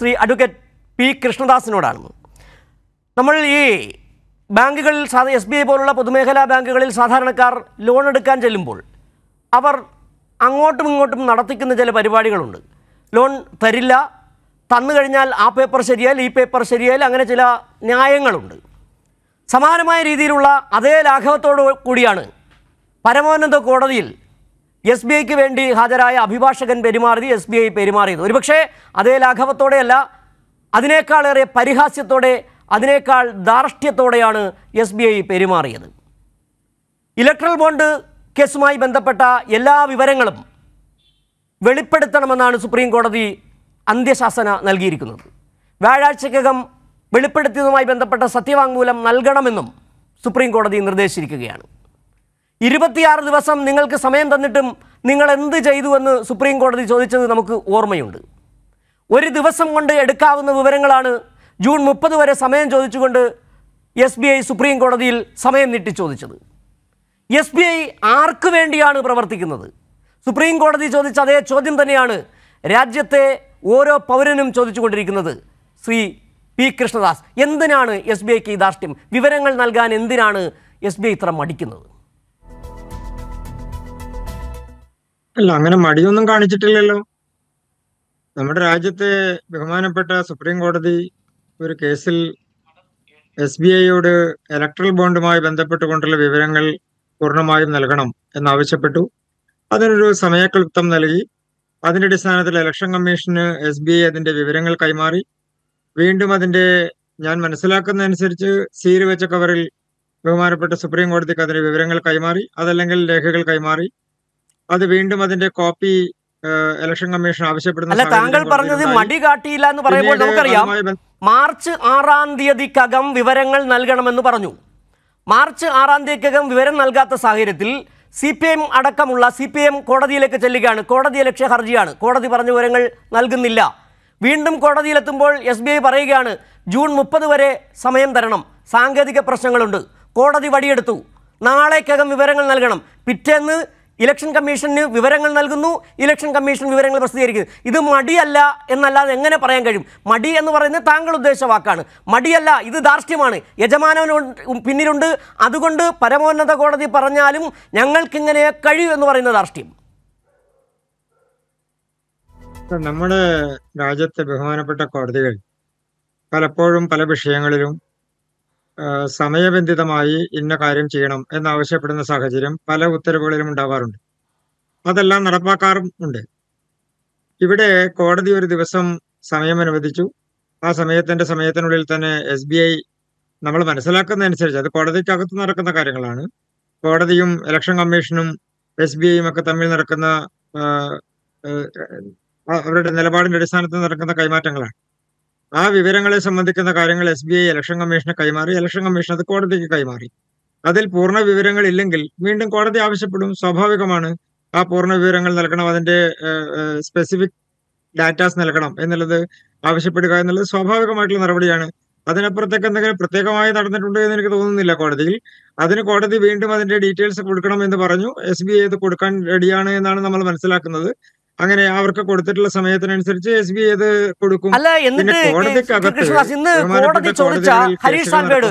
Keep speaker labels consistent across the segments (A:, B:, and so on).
A: Shri advocate P കൃഷ്ണദാസിനോടാണ് നമ്മൾ ഈ ബാങ്കുകളിൽ സാധാ എസ് ബി ഐ പോലുള്ള പൊതുമേഖലാ ബാങ്കുകളിൽ സാധാരണക്കാർ ലോൺ എടുക്കാൻ ചെല്ലുമ്പോൾ അവർ അങ്ങോട്ടും ഇങ്ങോട്ടും നടത്തിക്കുന്ന ചില പരിപാടികളുണ്ട് ലോൺ തരില്ല തന്നു കഴിഞ്ഞാൽ ആ പേപ്പർ ശരിയായാൽ ഈ പേപ്പർ ശരിയായാൽ അങ്ങനെ ചില ന്യായങ്ങളുണ്ട് സമാനമായ രീതിയിലുള്ള അതേ ലാഘവത്തോടു കൂടിയാണ് പരമോന്നത കോടതിയിൽ എസ് ബി ഐക്ക് വേണ്ടി ഹാജരായ അഭിഭാഷകൻ പെരുമാറിയത് എസ് ബി ഐ പെരുമാറിയത് ഒരുപക്ഷേ അതേ ലാഘവത്തോടെയല്ല അതിനേക്കാളേറെ പരിഹാസ്യത്തോടെ അതിനേക്കാൾ ധാർഷ്ട്യത്തോടെയാണ് എസ് ബി ഐ പെരുമാറിയത് ഇലക്ട്രൽ ബോണ്ട് കേസുമായി ബന്ധപ്പെട്ട എല്ലാ വിവരങ്ങളും വെളിപ്പെടുത്തണമെന്നാണ് സുപ്രീം കോടതി അന്ത്യശാസന നൽകിയിരിക്കുന്നത് വ്യാഴാഴ്ചക്കകം വെളിപ്പെടുത്തിയതുമായി ബന്ധപ്പെട്ട സത്യവാങ്മൂലം നൽകണമെന്നും സുപ്രീം കോടതി നിർദ്ദേശിച്ചിരിക്കുകയാണ് ഇരുപത്തിയാറ് ദിവസം നിങ്ങൾക്ക് സമയം തന്നിട്ടും നിങ്ങൾ എന്ത് ചെയ്തു എന്ന് സുപ്രീം കോടതി ചോദിച്ചത് നമുക്ക് ഓർമ്മയുണ്ട് ഒരു ദിവസം കൊണ്ട് എടുക്കാവുന്ന വിവരങ്ങളാണ് ജൂൺ മുപ്പത് വരെ സമയം ചോദിച്ചുകൊണ്ട് എസ് ബി ഐ സുപ്രീം കോടതിയിൽ സമയം നീട്ടി ചോദിച്ചത് എസ് ബി ഐ ആർക്ക് വേണ്ടിയാണ് പ്രവർത്തിക്കുന്നത് സുപ്രീം കോടതി ചോദിച്ച അതേ ചോദ്യം തന്നെയാണ് രാജ്യത്തെ ഓരോ പൗരനും ചോദിച്ചുകൊണ്ടിരിക്കുന്നത് ശ്രീ പി കൃഷ്ണദാസ് എന്തിനാണ് എസ് ബി ഐക്ക് ഈ ധാർഷ്ട്യം വിവരങ്ങൾ നൽകാൻ എന്തിനാണ് എസ് ബി ഐ ഇത്ര മടിക്കുന്നത്
B: അല്ല അങ്ങനെ മടിയൊന്നും കാണിച്ചിട്ടില്ലല്ലോ നമ്മുടെ രാജ്യത്തെ ബഹുമാനപ്പെട്ട സുപ്രീം കോടതി ഒരു കേസിൽ എസ് ബി ഐയോട് ഇലക്ട്രൽ ബോണ്ടുമായി ബന്ധപ്പെട്ടുകൊണ്ടുള്ള വിവരങ്ങൾ പൂർണ്ണമായും നൽകണം എന്നാവശ്യപ്പെട്ടു അതിനൊരു സമയക്ലുപ്തം നൽകി അതിന്റെ അടിസ്ഥാനത്തിൽ ഇലക്ഷൻ കമ്മീഷന് എസ് ബി ഐ അതിന്റെ വിവരങ്ങൾ കൈമാറി വീണ്ടും അതിന്റെ ഞാൻ മനസ്സിലാക്കുന്നതനുസരിച്ച് സീൽ വെച്ച കവറിൽ ബഹുമാനപ്പെട്ട സുപ്രീം കോടതിക്ക് അതിന്റെ വിവരങ്ങൾ കൈമാറി അതല്ലെങ്കിൽ രേഖകൾ കൈമാറി അത് വീണ്ടും അതിന്റെ കോപ്പി ഇലക്ഷൻ കമ്മീഷൻ ആവശ്യപ്പെടുന്ന അല്ല താങ്കൾ പറഞ്ഞത്
A: മടി കാട്ടിയില്ല എന്ന് പറയുമ്പോൾ നമുക്കറിയാം മാർച്ച് ആറാം തീയതിക്കകം വിവരങ്ങൾ നൽകണമെന്ന് പറഞ്ഞു മാർച്ച് ആറാം തീയതിക്കകം വിവരം നൽകാത്ത സാഹചര്യത്തിൽ സി പി എം അടക്കമുള്ള സി പി എം കോടതിയിലേക്ക് ചെല്ലുകയാണ് കോടതി ലക്ഷ്യ ഹർജിയാണ് കോടതി പറഞ്ഞ വിവരങ്ങൾ നൽകുന്നില്ല വീണ്ടും കോടതിയിലെത്തുമ്പോൾ എസ് ബി ഐ പറയുകയാണ് ജൂൺ മുപ്പത് വരെ സമയം തരണം സാങ്കേതിക പ്രശ്നങ്ങളുണ്ട് കോടതി വടിയെടുത്തു നാളേക്കകം വിവരങ്ങൾ നൽകണം പിറ്റേന്ന് ഇലക്ഷൻ കമ്മീഷന് വിവരങ്ങൾ നൽകുന്നു ഇലക്ഷൻ കമ്മീഷൻ വിവരങ്ങൾ പ്രസിദ്ധീകരിക്കുന്നു ഇത് മടിയല്ല എന്നല്ലാതെ എങ്ങനെ പറയാൻ കഴിയും മടി എന്ന് പറയുന്നത് താങ്കൾ ഉദ്ദേശിച്ച വാക്കാണ് മടിയല്ല ഇത് ധാർഷ്ട്യമാണ് യജമാനവന് പിന്നിലുണ്ട് അതുകൊണ്ട് പരമോന്നത കോടതി പറഞ്ഞാലും ഞങ്ങൾക്കിങ്ങനെ കഴിയൂ എന്ന് പറയുന്ന ധാർഷ്ട്യം
B: നമ്മുടെ രാജ്യത്തെ ബഹുമാനപ്പെട്ട കോടതികൾ പലപ്പോഴും പല വിഷയങ്ങളിലും സമയബന്ധിതമായി ഇന്ന കാര്യം ചെയ്യണം എന്നാവശ്യപ്പെടുന്ന സാഹചര്യം പല ഉത്തരവുകളിലും ഉണ്ടാവാറുണ്ട് അതെല്ലാം നടപ്പാക്കാറും ഉണ്ട് ഇവിടെ കോടതി ഒരു ദിവസം സമയം അനുവദിച്ചു ആ സമയത്തിന്റെ സമയത്തിനുള്ളിൽ തന്നെ എസ് ബി ഐ നമ്മൾ മനസ്സിലാക്കുന്ന അനുസരിച്ച് അത് കോടതിക്കകത്ത് നടക്കുന്ന കാര്യങ്ങളാണ് കോടതിയും ഇലക്ഷൻ കമ്മീഷനും എസ് ബി ഐയും ഒക്കെ തമ്മിൽ നടക്കുന്ന അവരുടെ നിലപാടിന്റെ അടിസ്ഥാനത്തിൽ നടക്കുന്ന കൈമാറ്റങ്ങളാണ് ആ വിവരങ്ങളെ സംബന്ധിക്കുന്ന കാര്യങ്ങൾ എസ് ബി ഐ ഇലക്ഷൻ കമ്മീഷന് കൈമാറി ഇലക്ഷൻ കമ്മീഷൻ അത് കോടതിക്ക് കൈമാറി അതിൽ പൂർണ്ണ വിവരങ്ങൾ ഇല്ലെങ്കിൽ വീണ്ടും കോടതി ആവശ്യപ്പെടും സ്വാഭാവികമാണ് ആ പൂർണ്ണ വിവരങ്ങൾ നൽകണം അതിന്റെ സ്പെസിഫിക് ഡാറ്റാസ് നൽകണം എന്നുള്ളത് ആവശ്യപ്പെടുക എന്നുള്ളത് സ്വാഭാവികമായിട്ടുള്ള നടപടിയാണ് അതിനപ്പുറത്തേക്ക് എന്തെങ്കിലും പ്രത്യേകമായി നടന്നിട്ടുണ്ട് എന്ന് എനിക്ക് തോന്നുന്നില്ല കോടതിയിൽ അതിന് കോടതി വീണ്ടും അതിന്റെ ഡീറ്റെയിൽസ് കൊടുക്കണം എന്ന് പറഞ്ഞു എസ് ബി ഐ ഇത് കൊടുക്കാൻ റെഡിയാണ് എന്നാണ് നമ്മൾ മനസ്സിലാക്കുന്നത് അങ്ങനെ അവർക്ക് കൊടുത്തിട്ടുള്ള സമയത്തിനനുസരിച്ച് എസ് ബി അത് കൊടുക്കും അല്ല എന്നിട്ട് ഇന്ന് കോടതി ചോദിച്ച ഹരീഷ് സാൽവേഡ്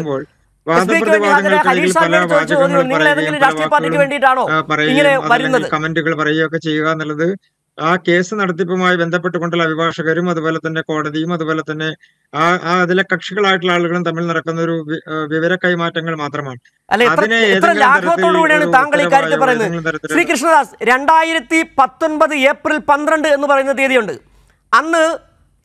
B: കമന്റുകൾ പറയുകയൊക്കെ ചെയ്യുക എന്നുള്ളത് ആ കേസ് നടത്തിപ്പുമായി ബന്ധപ്പെട്ടുകൊണ്ടുള്ള അഭിഭാഷകരും അതുപോലെ തന്നെ കോടതിയും അതുപോലെ തന്നെ ആ ആ അതിലെ കക്ഷികളായിട്ടുള്ള ആളുകളും തമ്മിൽ നടക്കുന്ന ഒരു വിവര കൈമാറ്റങ്ങൾ മാത്രമാണ് അതിനെ
A: രണ്ടായിരത്തി പത്തൊൻപത് ഏപ്രിൽ പന്ത്രണ്ട് എന്ന് പറയുന്ന തീയതിയുണ്ട് അന്ന്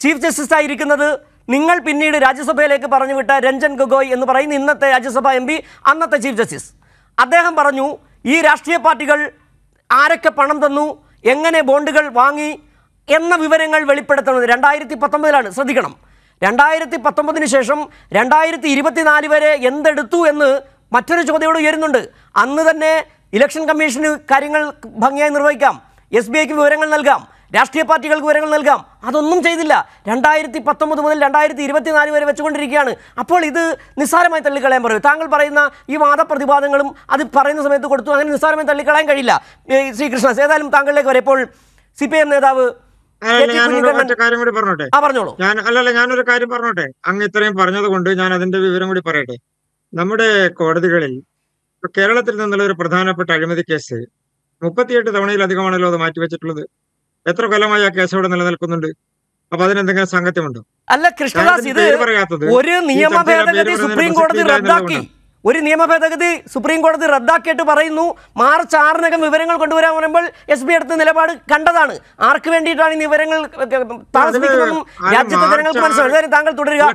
A: ചീഫ് ജസ്റ്റിസ് ആയിരിക്കുന്നത് നിങ്ങൾ പിന്നീട് രാജ്യസഭയിലേക്ക് പറഞ്ഞു വിട്ട രഞ്ജൻ ഗൊഗോയ് എന്ന് പറയുന്ന ഇന്നത്തെ രാജ്യസഭ എം അന്നത്തെ ചീഫ് ജസ്റ്റിസ് അദ്ദേഹം പറഞ്ഞു ഈ രാഷ്ട്രീയ പാർട്ടികൾ ആരൊക്കെ പണം തന്നു എങ്ങനെ ബോണ്ടുകൾ വാങ്ങി എന്ന വിവരങ്ങൾ വെളിപ്പെടുത്തുന്നത് രണ്ടായിരത്തി പത്തൊമ്പതിലാണ് ശ്രദ്ധിക്കണം രണ്ടായിരത്തി പത്തൊമ്പതിന് ശേഷം രണ്ടായിരത്തി ഇരുപത്തിനാല് വരെ എന്തെടുത്തു എന്ന് മറ്റൊരു ചോദ്യയോട് ഉയരുന്നുണ്ട് അന്ന് തന്നെ ഇലക്ഷൻ കമ്മീഷന് കാര്യങ്ങൾ ഭംഗിയായി നിർവഹിക്കാം എസ് ബി ഐക്ക് വിവരങ്ങൾ നൽകാം രാഷ്ട്രീയ പാർട്ടികൾക്ക് വിവരങ്ങൾ നൽകാം അതൊന്നും ചെയ്തില്ല രണ്ടായിരത്തി പത്തൊമ്പത് മുതൽ രണ്ടായിരത്തി ഇരുപത്തിനാല് വരെ വെച്ചുകൊണ്ടിരിക്കുകയാണ് അപ്പോൾ ഇത് നിസ്സാരമായി തള്ളിക്കളയാൻ പറയൂ താങ്കൾ പറയുന്ന ഈ വാദപ്രതിവാദങ്ങളും അത് പറയുന്ന സമയത്ത് കൊടുത്തു അങ്ങനെ നിസ്സാരമായി തള്ളിക്കളയാൻ കഴിയില്ല ശ്രീകൃഷ്ണ
B: ഏതായാലും താങ്കളിലേക്ക് വരെ ഇപ്പോൾ സി പി എം നേതാവ് കാര്യം കൂടി പറഞ്ഞോളൂ ഞാൻ അല്ലല്ല ഞാനൊരു കാര്യം പറഞ്ഞോട്ടെ അങ്ങ് ഇത്രയും പറഞ്ഞത് കൊണ്ട് ഞാൻ അതിന്റെ വിവരം കൂടി പറയട്ടെ നമ്മുടെ കോടതികളിൽ കേരളത്തിൽ നിന്നുള്ള ഒരു പ്രധാനപ്പെട്ട അഴിമതി കേസ് മുപ്പത്തിയെട്ട് തവണയിലധികമാണല്ലോ അത് മാറ്റിവെച്ചിട്ടുള്ളത് എത്ര കൊല്ലമായി ആ കേസ് ഇവിടെ നിലനിൽക്കുന്നുണ്ട് അപ്പൊ അതിനെന്തെങ്കിലും സംഗത്യമുണ്ടോ
A: അല്ല കൃഷ്ണദാസ് ഇത് ഒരു നിയമ ഭേദഗതി സുപ്രീം കോടതി റദ്ദാക്കി ഒരു നിയമ ഭേദഗതി സുപ്രീം കോടതി റദ്ദാക്കിയിട്ട് പറയുന്നു മാർച്ച് ആറിനകം വിവരങ്ങൾ കൊണ്ടുവരാൻ പറയുമ്പോൾ എസ് ബി എടുത്ത നിലപാട് കണ്ടതാണ് ആർക്ക് വേണ്ടിയിട്ടാണ് ഈ വിവരങ്ങൾ താമസിപ്പിക്കുന്നതെന്നും രാജ്യത്തെ ജനങ്ങൾക്ക് മനസ്സിലാക്കി താങ്കൾ തുടരുക